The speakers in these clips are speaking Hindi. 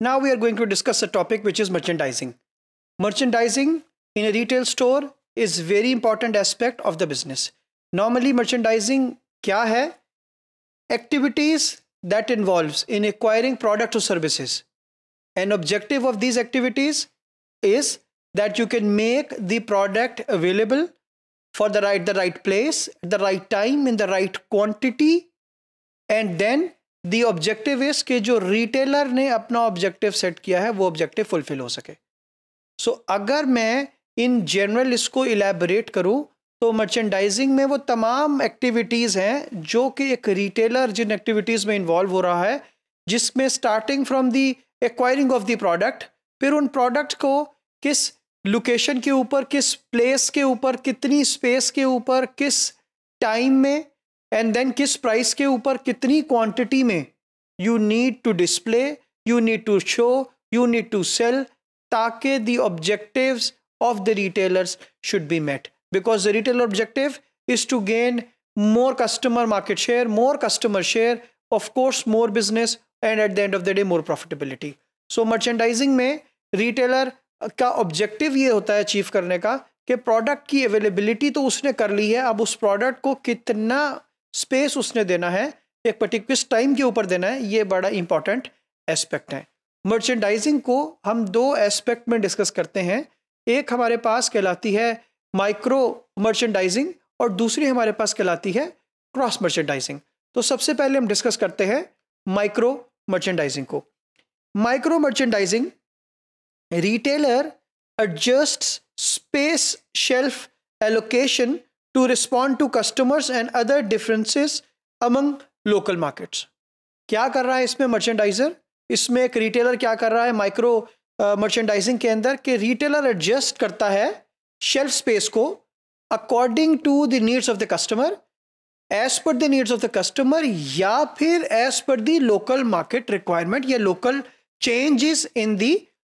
Now we are going to discuss a topic which is merchandising. Merchandising in a retail store is very important aspect of the business. Normally merchandising kya hai? Activities that involves in acquiring products or services. An objective of these activities is that you can make the product available for the right the right place, the right time in the right quantity and then the objective is के जो रिटेलर ने अपना ऑब्जेक्टिव सेट किया है वो ऑब्जेक्टिव फुलफिल हो सके सो so, अगर मैं इन जनरल इसको इलेबरेट करूं तो मर्चेंडाइजिंग में वो तमाम एक्टिविटीज़ हैं जो कि एक रिटेलर जिन एक्टिविटीज़ में इन्वॉल्व हो रहा है जिसमें starting from the acquiring of the product फिर उन प्रोडक्ट को किस लोकेशन के ऊपर किस प्लेस के ऊपर कितनी स्पेस के ऊपर किस टाइम में एंड देन किस प्राइस के ऊपर कितनी क्वांटिटी में you need to display you need to show you need to sell ताकि the objectives of the retailers should be met because the retailer objective is to gain more customer market share more customer share of course more business and at the end of the day more profitability so merchandising में रिटेलर का ऑब्जेक्टिव ये होता है अचीव करने का कि प्रोडक्ट की अवेलेबिलिटी तो उसने कर ली है अब उस प्रोडक्ट को कितना स्पेस उसने देना है एक पर्टिकुलर किस टाइम के ऊपर देना है ये बड़ा इंपॉर्टेंट एस्पेक्ट है मर्चेंडाइजिंग को हम दो एस्पेक्ट में डिस्कस करते हैं एक हमारे पास कहलाती है माइक्रो मर्चेंडाइजिंग और दूसरी हमारे पास कहलाती है क्रॉस मर्चेंडाइजिंग तो सबसे पहले हम डिस्कस करते हैं माइक्रो मर्चेंडाइजिंग को micro merchandising retailer adjust space shelf allocation to respond to customers and other differences among local markets. क्या कर रहा है इसमें merchandiser? इसमें एक retailer क्या कर रहा है micro uh, merchandising के अंदर कि retailer adjust करता है shelf space को according to the needs of the customer as per the needs of the customer या फिर as per the local market requirement या local changes in the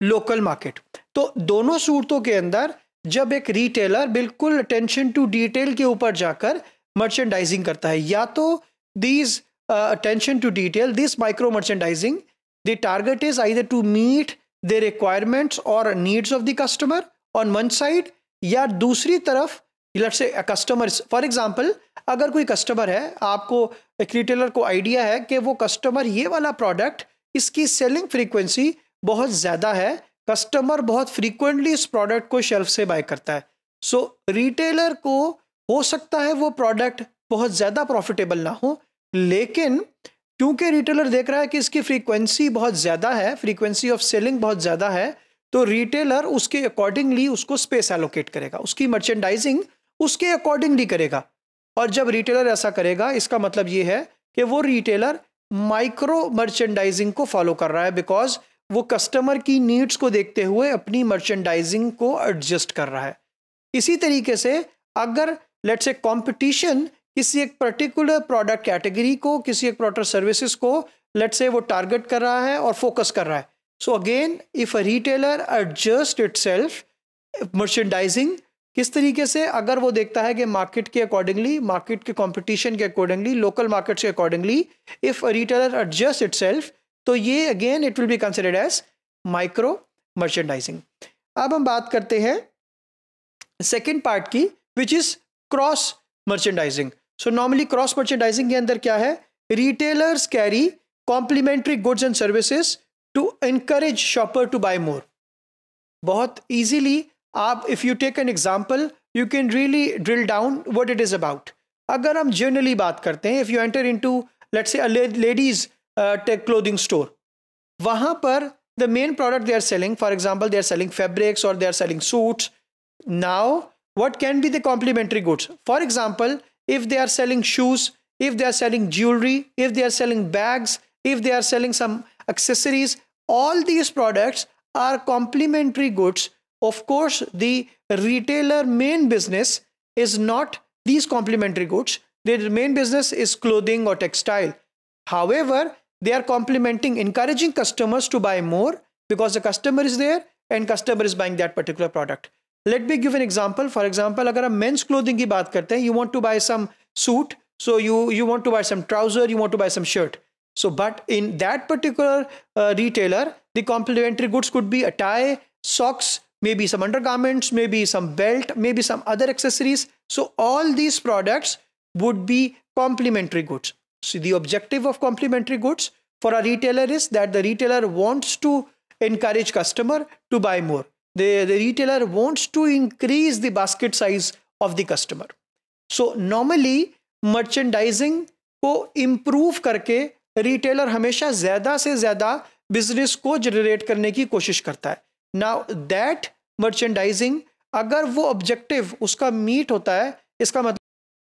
local market तो दोनों सूरतों के अंदर जब एक रिटेलर बिल्कुल अटेंशन टू डिटेल के ऊपर जाकर मर्चेंडाइजिंग करता है या तो this attention to detail this micro merchandising the target is I to meet the requirements और needs of the customer on one side या दूसरी तरफ let's से कस्टमर फॉर example अगर कोई कस्टमर है आपको एक रिटेलर को आइडिया है कि वो कस्टमर ये वाला प्रोडक्ट इसकी सेलिंग फ्रीक्वेंसी बहुत ज़्यादा है कस्टमर बहुत फ्रीक्वेंटली इस प्रोडक्ट को शेल्फ से बाय करता है सो so, रिटेलर को हो सकता है वो प्रोडक्ट बहुत ज़्यादा प्रॉफिटेबल ना हो लेकिन क्योंकि रिटेलर देख रहा है कि इसकी फ्रीक्वेंसी बहुत ज़्यादा है फ्रीक्वेंसी ऑफ सेलिंग बहुत ज़्यादा है तो रिटेलर उसके अकॉर्डिंगली उसको स्पेस एलोकेट करेगा उसकी मर्चेंडाइजिंग उसके अकॉर्डिंगली करेगा और जब रिटेलर ऐसा करेगा इसका मतलब ये है कि वो रिटेलर माइक्रो मर्चेंडाइजिंग को फॉलो कर रहा है बिकॉज वो कस्टमर की नीड्स को देखते हुए अपनी मर्चेंडाइजिंग को एडजस्ट कर रहा है इसी तरीके से अगर लेट्स से कंपटीशन किसी एक पर्टिकुलर प्रोडक्ट कैटेगरी को किसी एक प्रोडक्ट सर्विसेज को लेट्स से वो टारगेट कर रहा है और फोकस कर रहा है so again if a retailer adjust itself merchandising किस तरीके से अगर वो देखता है कि मार्केट के अकॉर्डिंगली मार्केट के कंपटीशन के अकॉर्डिंगली लोकल मार्केट्स के accordingly if a retailer adjust itself तो ये again it will be considered as micro merchandising अब हम बात करते हैं सेकेंड पार्ट की which is cross merchandising so normally cross merchandising के अंदर क्या है retailers carry complementary goods and services to encourage shopper to buy more बहुत ईजीली आप if you take an example you can really drill down what it is about अगर हम जनरली बात करते हैं if you enter into let's ladies Uh, tech clothing store वहाँ the main product they are selling for example they are selling fabrics or they are selling suits now what can be the complementary goods for example if they are selling shoes if they are selling jewelry if they are selling bags if they are selling some accessories all these products are complementary goods of course the retailer main business is not these complementary goods their main business is clothing or textile however they are complementing encouraging customers to buy more because the customer is there and customer is buying that particular product let me give an example for example agar hum men's clothing ki baat karte you want to buy some suit so you you want to buy some trouser you want to buy some shirt so but in that particular uh, retailer the complementary goods could be a tie socks maybe some undergarments maybe some belt maybe some other accessories so all these products would be complementary goods So the objective of complementary goods for a retailer is that the retailer wants to encourage customer to buy more. The, the retailer wants to increase the basket size of the customer. So normally merchandising को improve करके retailer हमेशा ज़्यादा से ज़्यादा business को generate करने की कोशिश करता है Now that merchandising अगर वो objective उसका meet होता है इसका मतलब